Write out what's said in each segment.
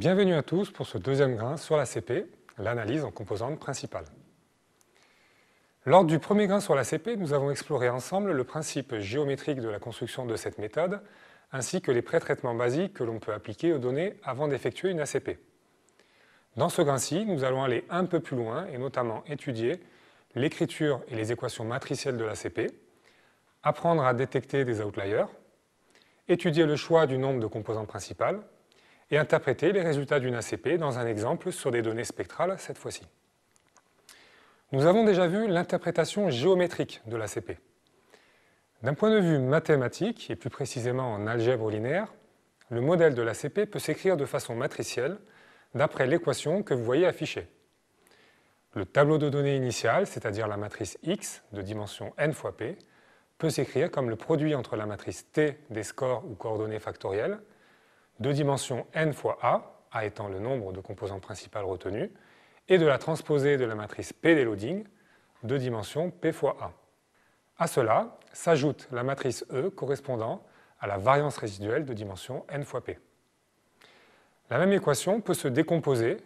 Bienvenue à tous pour ce deuxième grain sur l'ACP, l'analyse en composantes principales. Lors du premier grain sur l'ACP, nous avons exploré ensemble le principe géométrique de la construction de cette méthode, ainsi que les pré-traitements basiques que l'on peut appliquer aux données avant d'effectuer une ACP. Dans ce grain-ci, nous allons aller un peu plus loin et notamment étudier l'écriture et les équations matricielles de l'ACP, apprendre à détecter des outliers, étudier le choix du nombre de composantes principales, et interpréter les résultats d'une ACP dans un exemple sur des données spectrales cette fois-ci. Nous avons déjà vu l'interprétation géométrique de l'ACP. D'un point de vue mathématique, et plus précisément en algèbre linéaire, le modèle de l'ACP peut s'écrire de façon matricielle d'après l'équation que vous voyez affichée. Le tableau de données initial, c'est-à-dire la matrice X de dimension n fois p, peut s'écrire comme le produit entre la matrice T des scores ou coordonnées factorielles de dimension n fois a, a étant le nombre de composantes principales retenues, et de la transposée de la matrice P des loadings de dimension P fois a. À cela s'ajoute la matrice E correspondant à la variance résiduelle de dimension n fois P. La même équation peut se décomposer,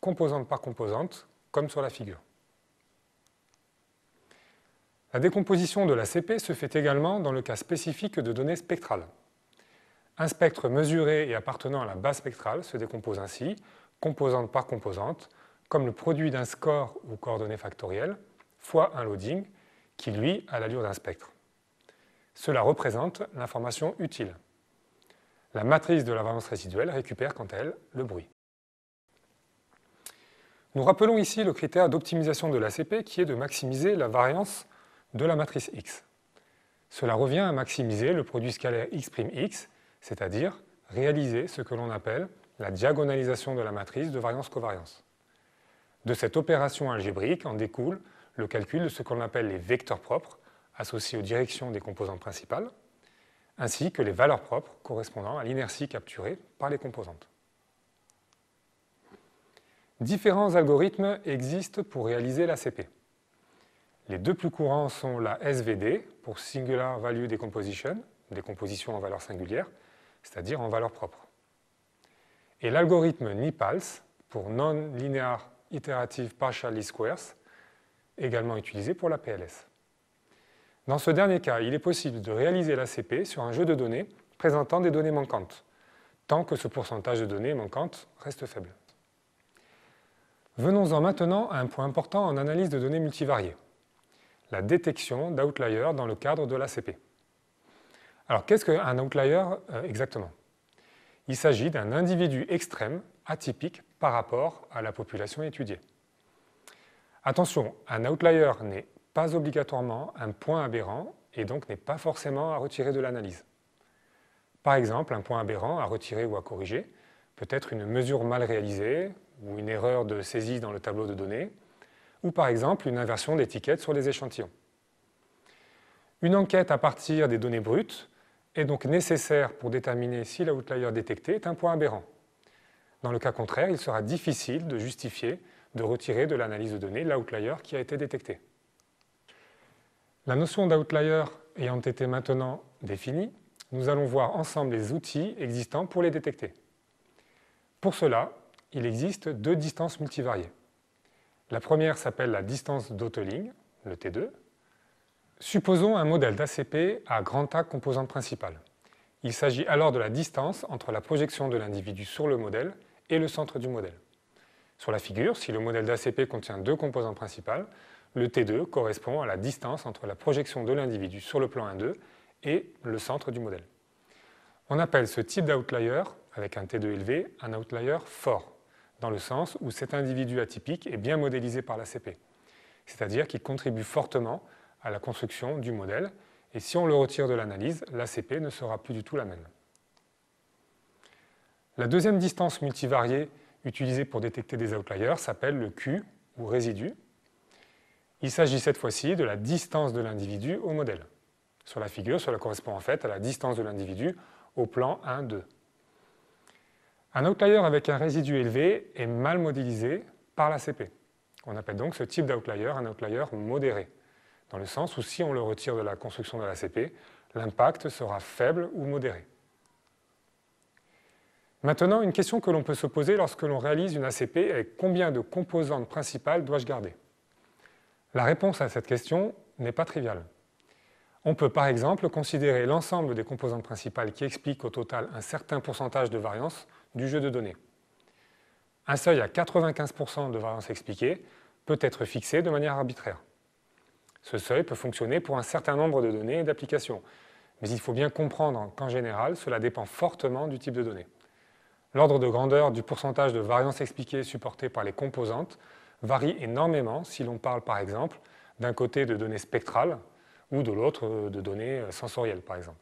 composante par composante, comme sur la figure. La décomposition de la CP se fait également dans le cas spécifique de données spectrales. Un spectre mesuré et appartenant à la base spectrale se décompose ainsi, composante par composante, comme le produit d'un score ou coordonnées factorielles, fois un loading, qui lui a l'allure d'un spectre. Cela représente l'information utile. La matrice de la variance résiduelle récupère quant à elle le bruit. Nous rappelons ici le critère d'optimisation de l'ACP qui est de maximiser la variance de la matrice X. Cela revient à maximiser le produit scalaire X'X c'est-à-dire réaliser ce que l'on appelle la diagonalisation de la matrice de variance-covariance. De cette opération algébrique en découle le calcul de ce qu'on appelle les vecteurs propres, associés aux directions des composantes principales, ainsi que les valeurs propres correspondant à l'inertie capturée par les composantes. Différents algorithmes existent pour réaliser l'ACP. Les deux plus courants sont la SVD, pour Singular Value Decomposition, décomposition en valeur singulière, c'est-à-dire en valeur propre. Et l'algorithme NIPALS, pour Non-Linear Iterative Partial Least Squares, également utilisé pour la PLS. Dans ce dernier cas, il est possible de réaliser l'ACP sur un jeu de données présentant des données manquantes, tant que ce pourcentage de données manquantes reste faible. Venons-en maintenant à un point important en analyse de données multivariées, la détection d'outliers dans le cadre de l'ACP. Alors qu'est-ce qu'un outlier euh, exactement Il s'agit d'un individu extrême, atypique, par rapport à la population étudiée. Attention, un outlier n'est pas obligatoirement un point aberrant et donc n'est pas forcément à retirer de l'analyse. Par exemple, un point aberrant à retirer ou à corriger peut être une mesure mal réalisée ou une erreur de saisie dans le tableau de données, ou par exemple une inversion d'étiquette sur les échantillons. Une enquête à partir des données brutes est donc nécessaire pour déterminer si l'outlier détecté est un point aberrant. Dans le cas contraire, il sera difficile de justifier de retirer de l'analyse de données l'outlier qui a été détecté. La notion d'outlier ayant été maintenant définie, nous allons voir ensemble les outils existants pour les détecter. Pour cela, il existe deux distances multivariées. La première s'appelle la distance d'autoligne, le T2, Supposons un modèle d'ACP à grand A composante principale. Il s'agit alors de la distance entre la projection de l'individu sur le modèle et le centre du modèle. Sur la figure, si le modèle d'ACP contient deux composantes principales, le T2 correspond à la distance entre la projection de l'individu sur le plan 1-2 et le centre du modèle. On appelle ce type d'outlier, avec un T2 élevé, un outlier fort, dans le sens où cet individu atypique est bien modélisé par l'ACP, c'est-à-dire qu'il contribue fortement à la construction du modèle. Et si on le retire de l'analyse, l'ACP ne sera plus du tout la même. La deuxième distance multivariée utilisée pour détecter des outliers s'appelle le Q, ou résidu. Il s'agit cette fois-ci de la distance de l'individu au modèle. Sur la figure, cela correspond en fait à la distance de l'individu au plan 1, 2. Un outlier avec un résidu élevé est mal modélisé par l'ACP. On appelle donc ce type d'outlier un outlier modéré dans le sens où si on le retire de la construction de l'ACP, l'impact sera faible ou modéré. Maintenant, une question que l'on peut se poser lorsque l'on réalise une ACP est combien de composantes principales dois-je garder La réponse à cette question n'est pas triviale. On peut par exemple considérer l'ensemble des composantes principales qui expliquent au total un certain pourcentage de variance du jeu de données. Un seuil à 95% de variance expliquée peut être fixé de manière arbitraire. Ce seuil peut fonctionner pour un certain nombre de données et d'applications, mais il faut bien comprendre qu'en général, cela dépend fortement du type de données. L'ordre de grandeur du pourcentage de variance expliquée supportée par les composantes varie énormément si l'on parle par exemple d'un côté de données spectrales ou de l'autre euh, de données euh, sensorielles par exemple.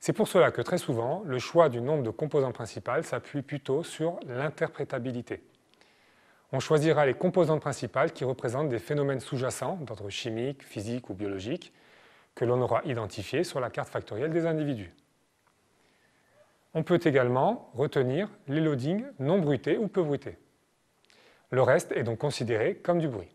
C'est pour cela que très souvent, le choix du nombre de composants principales s'appuie plutôt sur l'interprétabilité on choisira les composantes principales qui représentent des phénomènes sous-jacents d'ordre chimique, physique ou biologique que l'on aura identifiés sur la carte factorielle des individus. On peut également retenir les loadings non bruités ou peu bruités. Le reste est donc considéré comme du bruit.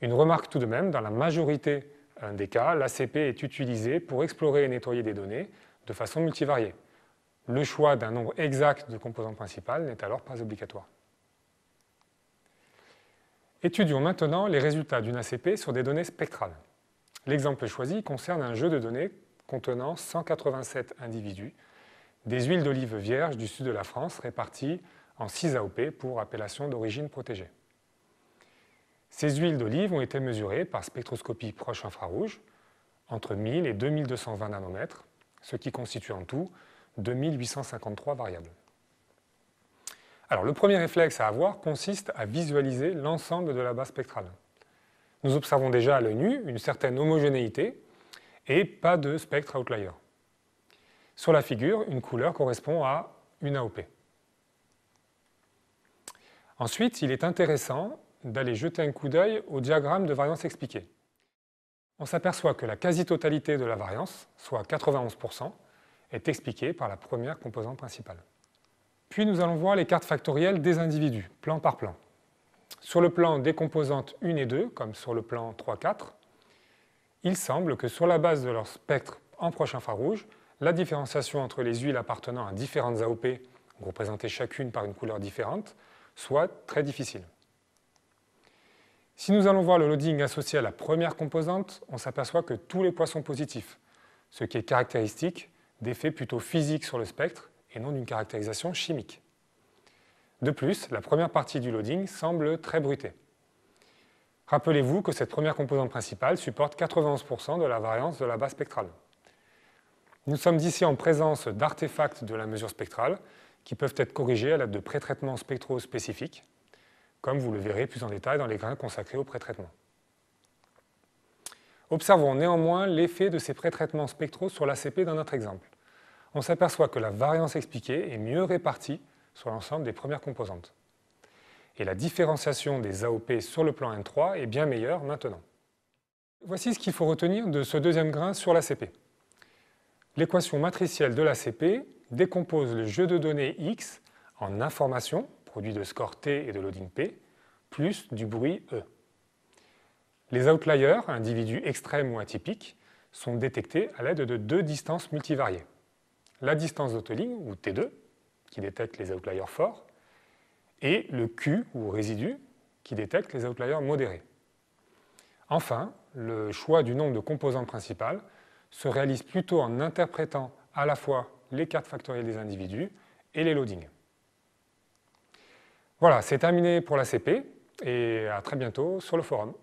Une remarque tout de même, dans la majorité des cas, l'ACP est utilisé pour explorer et nettoyer des données de façon multivariée. Le choix d'un nombre exact de composantes principales n'est alors pas obligatoire. Étudions maintenant les résultats d'une ACP sur des données spectrales. L'exemple choisi concerne un jeu de données contenant 187 individus, des huiles d'olive vierges du sud de la France réparties en 6 AOP pour appellation d'origine protégée. Ces huiles d'olive ont été mesurées par spectroscopie proche infrarouge entre 1000 et 2220 nanomètres, ce qui constitue en tout 2853 variables le premier réflexe à avoir consiste à visualiser l'ensemble de la base spectrale. Nous observons déjà à l'œil nu une certaine homogénéité et pas de spectre outlier. Sur la figure, une couleur correspond à une AOP. Ensuite, il est intéressant d'aller jeter un coup d'œil au diagramme de variance expliquée. On s'aperçoit que la quasi-totalité de la variance, soit 91%, est expliquée par la première composante principale. Puis nous allons voir les cartes factorielles des individus, plan par plan. Sur le plan des composantes 1 et 2, comme sur le plan 3, 4, il semble que sur la base de leur spectre en proche infrarouge, la différenciation entre les huiles appartenant à différentes AOP, représentées chacune par une couleur différente, soit très difficile. Si nous allons voir le loading associé à la première composante, on s'aperçoit que tous les poids sont positifs, ce qui est caractéristique d'effets plutôt physiques sur le spectre et non d'une caractérisation chimique. De plus, la première partie du loading semble très bruitée. Rappelez-vous que cette première composante principale supporte 91% de la variance de la base spectrale. Nous sommes ici en présence d'artefacts de la mesure spectrale qui peuvent être corrigés à l'aide de pré prétraitements spectraux spécifiques, comme vous le verrez plus en détail dans les grains consacrés au pré-traitement. Observons néanmoins l'effet de ces pré-traitements spectraux sur l'ACP dans notre exemple on s'aperçoit que la variance expliquée est mieux répartie sur l'ensemble des premières composantes. Et la différenciation des AOP sur le plan N3 est bien meilleure maintenant. Voici ce qu'il faut retenir de ce deuxième grain sur l'ACP. L'équation matricielle de l'ACP décompose le jeu de données X en information, produit de score T et de loading P, plus du bruit E. Les outliers, individus extrêmes ou atypiques, sont détectés à l'aide de deux distances multivariées la distance d'autoline, ou T2, qui détecte les outliers forts, et le Q, ou résidu, qui détecte les outliers modérés. Enfin, le choix du nombre de composantes principales se réalise plutôt en interprétant à la fois les cartes factorielles des individus et les loadings. Voilà, c'est terminé pour la CP, et à très bientôt sur le forum.